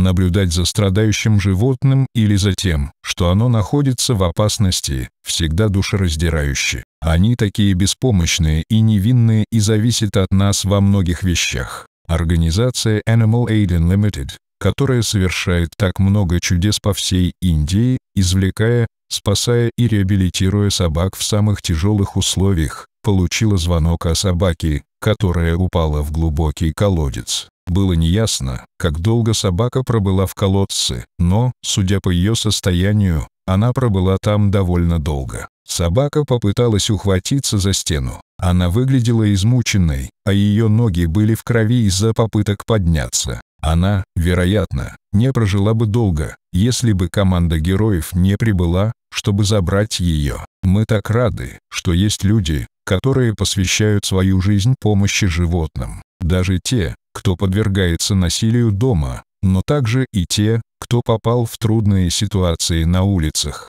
наблюдать за страдающим животным или за тем, что оно находится в опасности, всегда душераздирающе. Они такие беспомощные и невинные и зависят от нас во многих вещах. Организация Animal Aid Limited, которая совершает так много чудес по всей Индии, извлекая, спасая и реабилитируя собак в самых тяжелых условиях, получила звонок о собаке, которая упала в глубокий колодец. Было неясно, как долго собака пробыла в колодце, но, судя по ее состоянию, она пробыла там довольно долго. Собака попыталась ухватиться за стену. Она выглядела измученной, а ее ноги были в крови из-за попыток подняться. Она, вероятно, не прожила бы долго, если бы команда героев не прибыла, чтобы забрать ее. Мы так рады, что есть люди, которые посвящают свою жизнь помощи животным. Даже те, кто подвергается насилию дома, но также и те, кто попал в трудные ситуации на улицах.